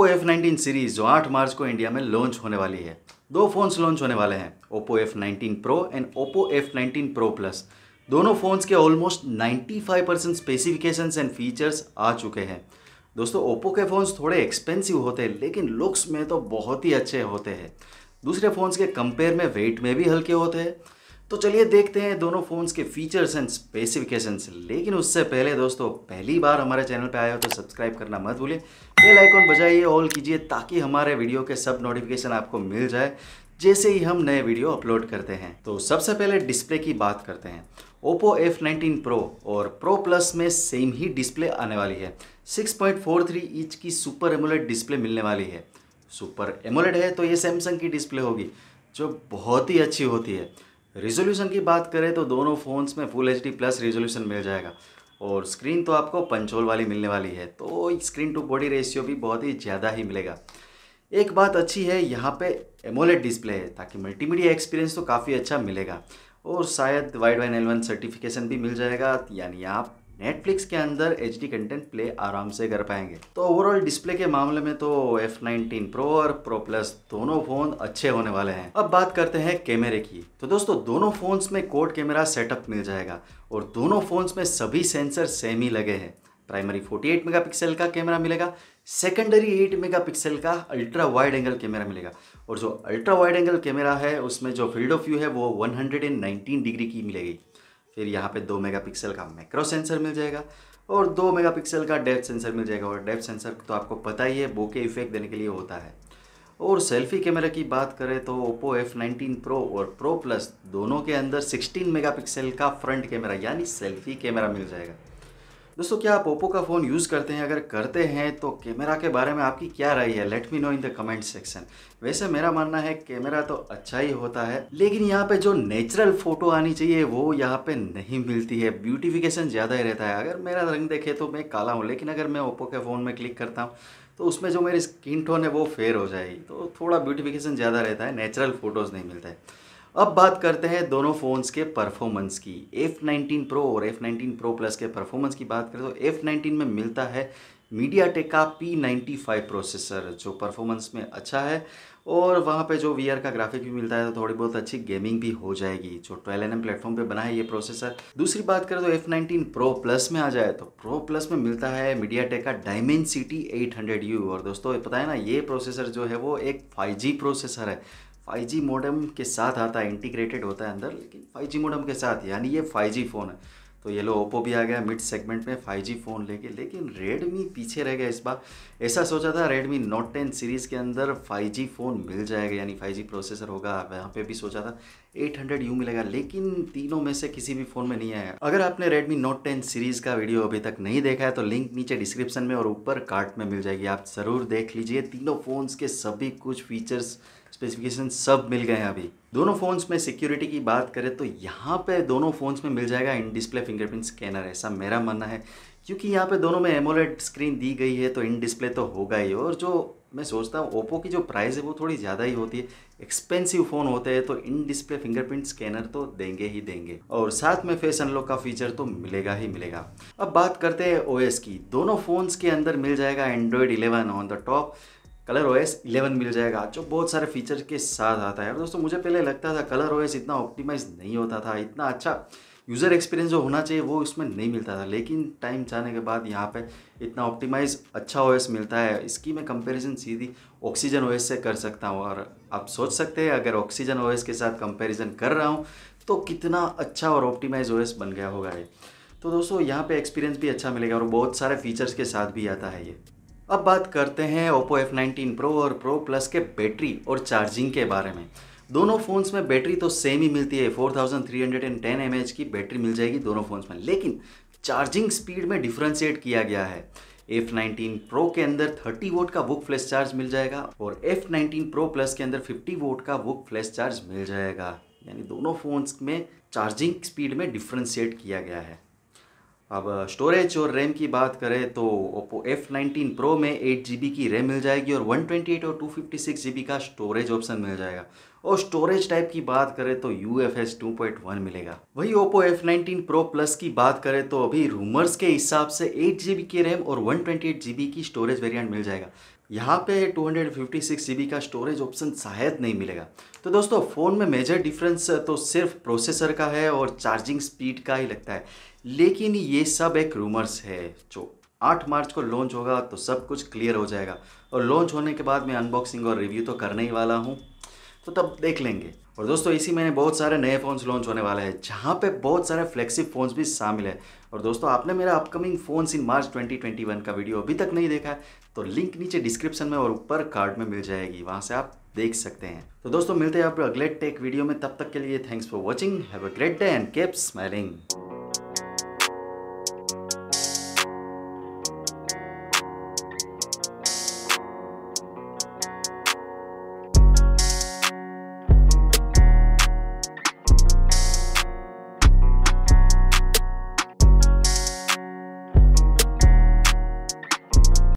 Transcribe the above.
Oppo F nineteen series जो 8 मार्च को India में लॉन्च होने वाली है दो फोन्स लॉन्च होने वाले हैं Oppo F nineteen Pro and Oppo F nineteen Pro plus दोनों फ़ोन्स के almost 95 percent specification and features आ चुके हैं दोस्तों ओप्पो के फ़ोन्स थोड़े एक्सपेंसिव होते हैं लेकिन लुक्स में तो बहुत ही अच्छे होते हैं दूसरे फ़ोन्स के कंपेयर में वेट में भी हल्के होते हैं तो चलिए देखते हैं दोनों फ़ोन्स के फीचर्स एंड स्पेसिफिकेशंस लेकिन उससे पहले दोस्तों पहली बार हमारे चैनल पे आए हो तो सब्सक्राइब करना मत भूलिए बेल आइकॉन बजाइए ऑल कीजिए ताकि हमारे वीडियो के सब नोटिफिकेशन आपको मिल जाए जैसे ही हम नए वीडियो अपलोड करते हैं तो सबसे पहले डिस्प्ले की बात करते हैं ओप्पो F19 Pro और Pro Plus में सेम ही डिस्प्ले आने वाली है 6.43 इंच की सुपर एमोलेट डिस्प्ले मिलने वाली है सुपर एमोलेट है तो ये सैमसंग की डिस्प्ले होगी जो बहुत ही अच्छी होती है रिजोल्यूशन की बात करें तो दोनों फ़ोन्स में फुल एच प्लस रिजोल्यूशन मिल जाएगा और स्क्रीन तो आपको पंचोल वाली मिलने वाली है तो स्क्रीन टू बॉडी रेशियो भी बहुत ही ज़्यादा ही मिलेगा एक बात अच्छी है यहाँ पे एमोलेट डिस्प्ले है ताकि मल्टीमीडिया एक्सपीरियंस तो काफ़ी अच्छा मिलेगा और शायद वाइड वाइन एलेवन सर्टिफिकेशन भी मिल जाएगा यानी आप नेटफ्लिक्स के अंदर एच कंटेंट प्ले आराम से कर पाएंगे तो ओवरऑल डिस्प्ले के मामले में तो एफ नाइनटीन प्रो और प्रो प्लस दोनों फोन अच्छे होने वाले हैं अब बात करते हैं कैमरे की तो दोस्तों दोनों फोन्स में कोड कैमरा सेटअप मिल जाएगा और दोनों फोन्स में सभी सेंसर सेम ही लगे हैं प्राइमरी 48 मेगापिक्सल का कैमरा मिलेगा सेकेंडरी 8 मेगापिक्सल का अल्ट्रा वाइड एंगल कैमरा मिलेगा और जो अल्ट्रा वाइड एंगल कैमरा है उसमें जो फील्ड ऑफ व्यू है वो 119 डिग्री की मिलेगी फिर यहाँ पे दो मेगापिक्सल का मैक्रो सेंसर मिल जाएगा और दो मेगापिक्सल का डेप्थ सेंसर मिल जाएगा और डेप्थ सेंसर तो आपको पता ही है बोके इफेक्ट देने के लिए होता है और सेल्फी कैमरा की बात करें तो ओप्पो एफ नाइनटीन प्रो और प्रो प्लस दोनों के अंदर सिक्सटीन मेगा का फ्रंट कैमरा यानी सेल्फी कैमरा मिल जाएगा दोस्तों क्या आप ओप्पो का फ़ोन यूज़ करते हैं अगर करते हैं तो कैमरा के बारे में आपकी क्या राय है let me know in the comment section वैसे मेरा मानना है कैमरा तो अच्छा ही होता है लेकिन यहाँ पे जो नेचुरल फ़ोटो आनी चाहिए वो यहाँ पे नहीं मिलती है ब्यूटिफिकेशन ज़्यादा ही रहता है अगर मेरा रंग देखे तो मैं काला हूँ लेकिन अगर मैं ओप्पो के फ़ोन में क्लिक करता हूँ तो उसमें जो मेरी स्किन टोन है वो फेयर हो जाएगी तो थोड़ा ब्यूटिफिकेशन ज़्यादा रहता है नेचुरल फ़ोटोज़ नहीं मिलता है अब बात करते हैं दोनों फ़ोन्स के परफॉर्मेंस की F19 Pro और F19 Pro Plus के परफॉर्मेंस की बात करें तो F19 में मिलता है मीडिया टेक का P95 प्रोसेसर जो परफॉर्मेंस में अच्छा है और वहाँ पे जो वी का ग्राफिक भी मिलता है तो थोड़ी बहुत अच्छी गेमिंग भी हो जाएगी जो ट्वेल्व एन प्लेटफॉर्म पे बना है ये प्रोसेसर दूसरी बात करें तो F19 Pro Plus में आ जाए तो Pro Plus में मिलता है मीडिया टेक का डायमेंड सिटी एट और दोस्तों पता है ना ये प्रोसेसर जो है वो एक फाइव प्रोसेसर है 5G मॉडम के साथ आता है इंटीग्रेटेड होता है अंदर लेकिन 5G मॉडम के साथ यानी ये 5G फ़ोन है तो ये लो ओप्पो भी आ गया मिड सेगमेंट में 5G फ़ोन लेके लेकिन रेडमी पीछे रह गया इस बार ऐसा सोचा था रेडमी नोट टेन सीरीज़ के अंदर 5G फ़ोन मिल जाएगा यानी 5G प्रोसेसर होगा वहाँ पे भी सोचा था 800 यू मिलेगा लेकिन तीनों में से किसी भी फ़ोन में नहीं आया अगर आपने रेडमी नोट टेन सीरीज़ का वीडियो अभी तक नहीं देखा है तो लिंक नीचे डिस्क्रिप्शन में और ऊपर कार्ट में मिल जाएगी आप ज़रूर देख लीजिए तीनों फ़ोन्स के सभी कुछ फीचर्स स्पेसिफिकेशन सब मिल गए हैं अभी दोनों फ़ोन्स में सिक्योरिटी की बात करें तो यहाँ पे दोनों फ़ोन्स में मिल जाएगा इन डिस्प्ले फिंगरप्रिंट स्कैनर ऐसा मेरा मानना है क्योंकि यहाँ पे दोनों में एमोलेड स्क्रीन दी गई है तो इन डिस्प्ले तो होगा ही और जो मैं सोचता हूँ ओप्पो की जो प्राइस है वो थोड़ी ज़्यादा ही होती है एक्सपेंसिव फ़ोन होते हैं तो इन डिस्प्ले फिंगरप्रिंट स्कैनर तो देंगे ही देंगे और साथ में फेस अनलॉक का फीचर तो मिलेगा ही मिलेगा अब बात करते हैं ओएस की दोनों फ़ोन्स के अंदर मिल जाएगा Android 11 on the top Color OS 11 मिल जाएगा जो बहुत सारे फीचर्स के साथ आता है और दोस्तों मुझे पहले लगता था कलर ओएस इतना ऑप्टिमाइज नहीं होता था इतना अच्छा यूज़र एक्सपीरियंस जो होना चाहिए वो इसमें नहीं मिलता था लेकिन टाइम जाने के बाद यहाँ पे इतना ऑप्टिमाइज अच्छा ओएस मिलता है इसकी मैं कंपैरिजन सीधी ऑक्सीजन ओएस से कर सकता हूँ और आप सोच सकते हैं अगर ऑक्सीजन ओएस के साथ कंपैरिजन कर रहा हूँ तो कितना अच्छा और ऑप्टिमाइज ओएस बन गया होगा ये तो दोस्तों यहाँ पर एक्सपीरियंस भी अच्छा मिलेगा और बहुत सारे फीचर्स के साथ भी आता है ये अब बात करते हैं ओप्पो F19 Pro और Pro Plus के बैटरी और चार्जिंग के बारे में दोनों फ़ोन्स में बैटरी तो सेम ही मिलती है 4310 थाउजेंड की बैटरी मिल जाएगी दोनों फ़ोन्स में लेकिन चार्जिंग स्पीड में डिफ्रेंशिएट किया गया है F19 Pro के अंदर 30 वोट का बुक फ्लैश चार्ज मिल जाएगा और F19 Pro Plus के अंदर 50 वोट का बुक फ्लैश चार्ज मिल जाएगा यानी दोनों फ़ोन्स में चार्जिंग स्पीड में डिफ्रेंशिएट किया गया है अब स्टोरेज और रैम की बात करें तो ओप्पो एफ नाइनटीन प्रो में एट जी की रैम मिल जाएगी और वन ट्वेंटी एट और टू फिफ्टी सिक्स जी का स्टोरेज ऑप्शन मिल जाएगा और स्टोरेज टाइप की बात करें तो U F S two point one मिलेगा वही Oppo F nineteen Pro plus की बात करें तो अभी रूमर्स के हिसाब से एट जी की रैम और वन ट्वेंटी एट जी की स्टोरेज वेरियंट मिल जाएगा यहाँ पे 256 हंड्रेड का स्टोरेज ऑप्शन शायद नहीं मिलेगा तो दोस्तों फ़ोन में मेजर डिफरेंस तो सिर्फ प्रोसेसर का है और चार्जिंग स्पीड का ही लगता है लेकिन ये सब एक रूमर्स है जो 8 मार्च को लॉन्च होगा तो सब कुछ क्लियर हो जाएगा और लॉन्च होने के बाद मैं अनबॉक्सिंग और रिव्यू तो करने ही वाला हूँ तो तब देख लेंगे और दोस्तों इसी महीने बहुत सारे नए फ़ोन्स लॉन्च होने वाले हैं जहाँ पे बहुत सारे फ्लैक्सिप फ़ोन्स भी शामिल है और दोस्तों आपने मेरा अपकमिंग फोन इन मार्च 2021 का वीडियो अभी तक नहीं देखा है तो लिंक नीचे डिस्क्रिप्शन में और ऊपर कार्ड में मिल जाएगी वहां से आप देख सकते हैं तो दोस्तों मिलते हैं आप अगले टेक वीडियो में तब तक के लिए thanks for watching have a great day and keep smiling